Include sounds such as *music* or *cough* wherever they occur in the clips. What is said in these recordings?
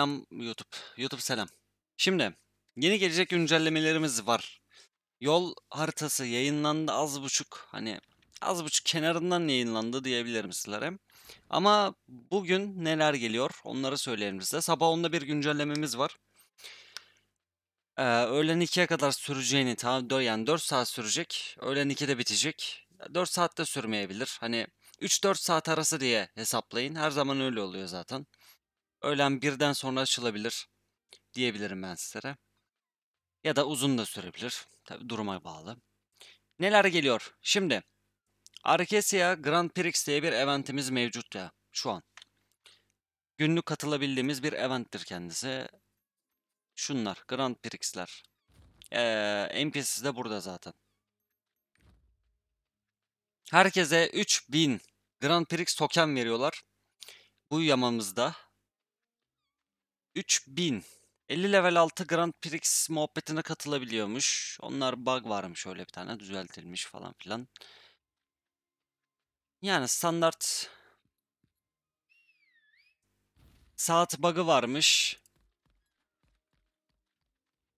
Selam YouTube. YouTube selam. Şimdi yeni gelecek güncellemelerimiz var. Yol haritası yayınlandı az buçuk hani az buçuk kenarından yayınlandı diyebilirim sizlere. Ama bugün neler geliyor onları söyleyelim size. Sabah onda bir güncellememiz var. Ee, öğlen 2'ye kadar süreceğini tamam yani 4 saat sürecek. Öğlen 2'de bitecek. 4 saatte sürmeyebilir. Hani 3-4 saat arası diye hesaplayın. Her zaman öyle oluyor zaten. Öğlen birden sonra açılabilir diyebilirim ben sizlere. Ya da uzun da sürebilir. Tabi duruma bağlı. Neler geliyor? Şimdi Arkesia Grand Prix diye bir eventimiz mevcut ya şu an. Günlük katılabildiğimiz bir eventtir kendisi. Şunlar Grand Prix'ler. Ee, NPC'si de burada zaten. Herkese 3000 Grand Prix token veriyorlar. Bu yamamızda 3000. 50 level 6 Grand Prix muhabbetine katılabiliyormuş. Onlar bug varmış öyle bir tane düzeltilmiş falan filan. Yani standart saat bug'ı varmış.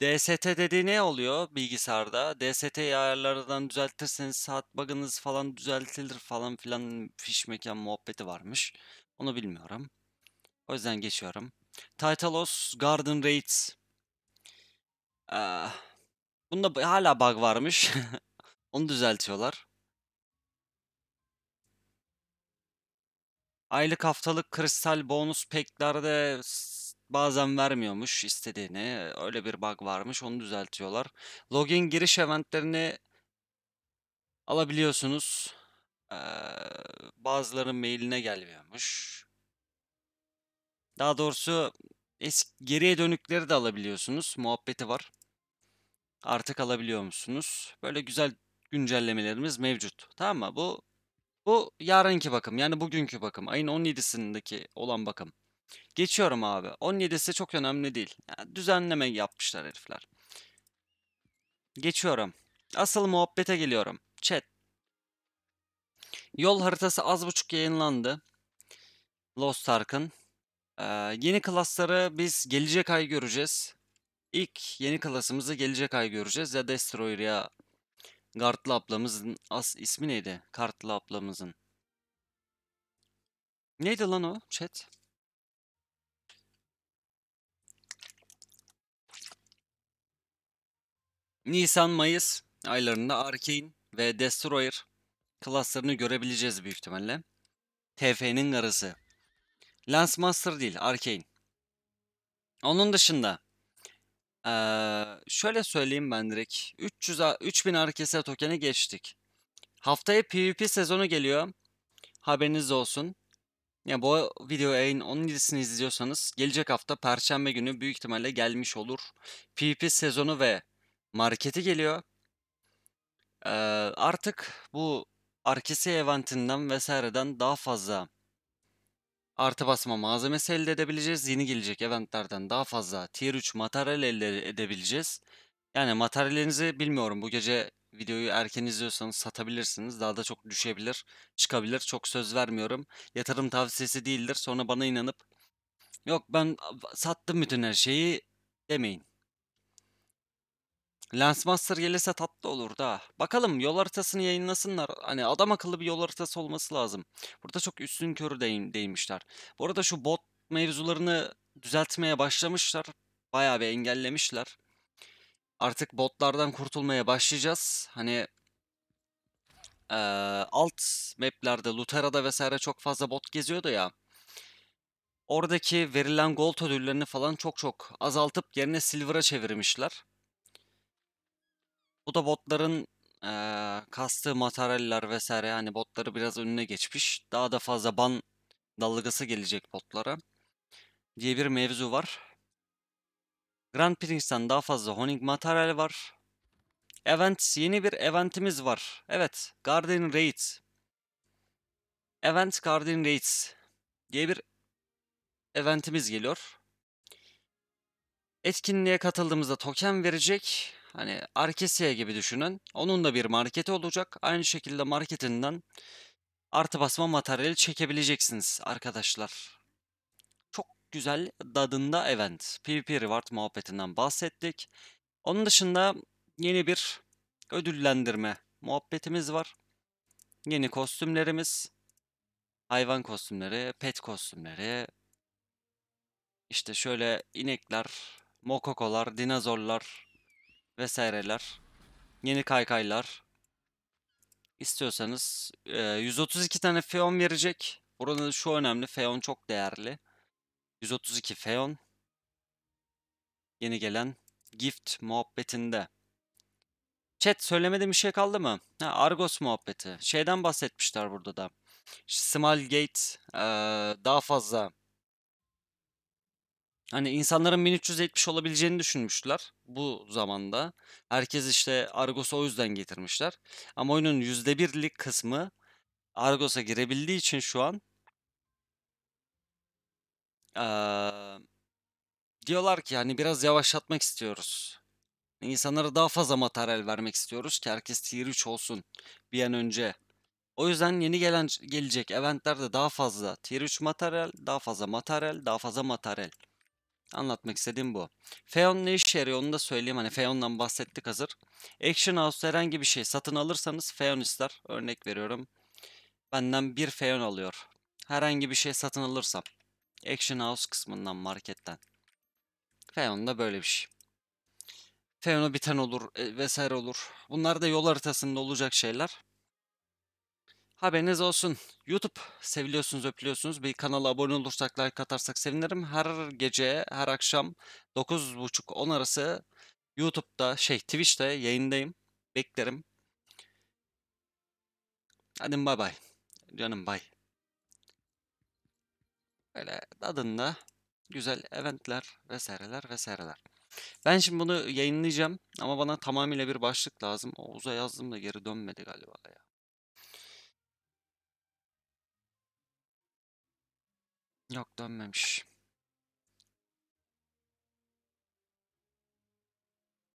DST dediği ne oluyor bilgisayarda? DST ayarlardan düzeltirseniz saat bug'ınız falan düzeltilir falan filan fiş mekan muhabbeti varmış. Onu bilmiyorum. O yüzden geçiyorum. Titalos Garden Raids. Ah, bunda hala bug varmış. *laughs* Onu düzeltiyorlar. Aylık haftalık kristal bonus peklerde bazen vermiyormuş istediğini. Öyle bir bug varmış. Onu düzeltiyorlar. Login giriş eventlerini alabiliyorsunuz. Ee, ah, bazılarının mailine gelmiyormuş. Daha doğrusu eski, geriye dönükleri de alabiliyorsunuz. Muhabbeti var. Artık alabiliyor musunuz? Böyle güzel güncellemelerimiz mevcut. Tamam mı? Bu bu yarınki bakım. Yani bugünkü bakım. Ayın 17'sindeki olan bakım. Geçiyorum abi. 17'si çok önemli değil. Yani düzenleme yapmışlar herifler. Geçiyorum. Asıl muhabbete geliyorum. Chat. Yol haritası az buçuk yayınlandı. Lost Ark'ın yeni klasları biz gelecek ay göreceğiz. İlk yeni klasımızı gelecek ay göreceğiz. Ya Destroyer ya Gartlı ablamızın as ismi neydi? Kartlı ablamızın. Neydi lan o chat? Nisan Mayıs aylarında Arkane ve Destroyer klaslarını görebileceğiz büyük ihtimalle. TF'nin karısı. Lance Master değil, Arcane. Onun dışında ee, şöyle söyleyeyim ben direkt. 300 3000 Arkese tokeni geçtik. Haftaya PvP sezonu geliyor. Haberiniz olsun. Ya bu video yayın 17'sini izliyorsanız gelecek hafta perşembe günü büyük ihtimalle gelmiş olur. PvP sezonu ve marketi geliyor. Ee, artık bu Arkese eventinden vesaireden daha fazla Artı basma malzemesi elde edebileceğiz. Yeni gelecek eventlerden daha fazla tier 3 materyal elde edebileceğiz. Yani materyalinizi bilmiyorum bu gece videoyu erken izliyorsanız satabilirsiniz. Daha da çok düşebilir, çıkabilir. Çok söz vermiyorum. Yatırım tavsiyesi değildir. Sonra bana inanıp yok ben sattım bütün her şeyi demeyin. Lensmaster gelirse tatlı olur da. Bakalım yol haritasını yayınlasınlar. Hani adam akıllı bir yol haritası olması lazım. Burada çok üstün körü değin, değinmişler. Bu arada şu bot mevzularını düzeltmeye başlamışlar. Bayağı bir engellemişler. Artık botlardan kurtulmaya başlayacağız. Hani e, alt maplerde Lutera'da vesaire çok fazla bot geziyordu ya. Oradaki verilen gold ödüllerini falan çok çok azaltıp yerine silver'a çevirmişler. Bu da botların eee kastığı materyaller vesaire yani botları biraz önüne geçmiş. Daha da fazla ban dalgası gelecek botlara diye bir mevzu var. Grand Prix'ten daha fazla honing materyal var. Event, yeni bir eventimiz var. Evet, Garden Raids. Event Garden Raids diye bir eventimiz geliyor. Etkinliğe katıldığımızda token verecek. Hani Arkesia gibi düşünün. Onun da bir marketi olacak. Aynı şekilde marketinden artı basma materyali çekebileceksiniz arkadaşlar. Çok güzel dadında event. PvP reward muhabbetinden bahsettik. Onun dışında yeni bir ödüllendirme muhabbetimiz var. Yeni kostümlerimiz, hayvan kostümleri, pet kostümleri, işte şöyle inekler, mokokolar, dinozorlar, vesaireler. Yeni kaykaylar. İstiyorsanız e, 132 tane feon verecek. Orada şu önemli. Feon çok değerli. 132 feon. Yeni gelen gift muhabbetinde. Chat söylemediğim bir şey kaldı mı? Ha, Argos muhabbeti. Şeyden bahsetmişler burada da. Smallgate e, daha fazla Hani insanların 1370 olabileceğini düşünmüşler bu zamanda. Herkes işte Argos'u o yüzden getirmişler. Ama oyunun %1'lik kısmı Argos'a girebildiği için şu an ee, diyorlar ki hani biraz yavaşlatmak istiyoruz. İnsanlara daha fazla materyal vermek istiyoruz ki herkes tier 3 olsun bir an önce. O yüzden yeni gelen gelecek eventlerde daha fazla tier 3 materyal, daha fazla materyal, daha fazla materyal. Anlatmak istediğim bu. Feon ne işe yarıyor onu da söyleyeyim. Hani Feon'dan bahsettik hazır. Action House herhangi bir şey satın alırsanız Feon ister. Örnek veriyorum. Benden bir Feon alıyor. Herhangi bir şey satın alırsam. Action House kısmından marketten. Feon da böyle bir şey. Feon'a biten olur e, vesaire olur. Bunlar da yol haritasında olacak şeyler. Haberiniz olsun. YouTube seviliyorsunuz, öpülüyorsunuz. Bir kanala abone olursak, like atarsak sevinirim. Her gece, her akşam 9.30-10 arası YouTube'da, şey Twitch'te yayındayım. Beklerim. Hadi bay bay. Canım bay. Böyle tadında güzel eventler vesaireler vesaireler. Ben şimdi bunu yayınlayacağım ama bana tamamıyla bir başlık lazım. Oğuz'a yazdım da geri dönmedi galiba ya. Yok dönmemiş.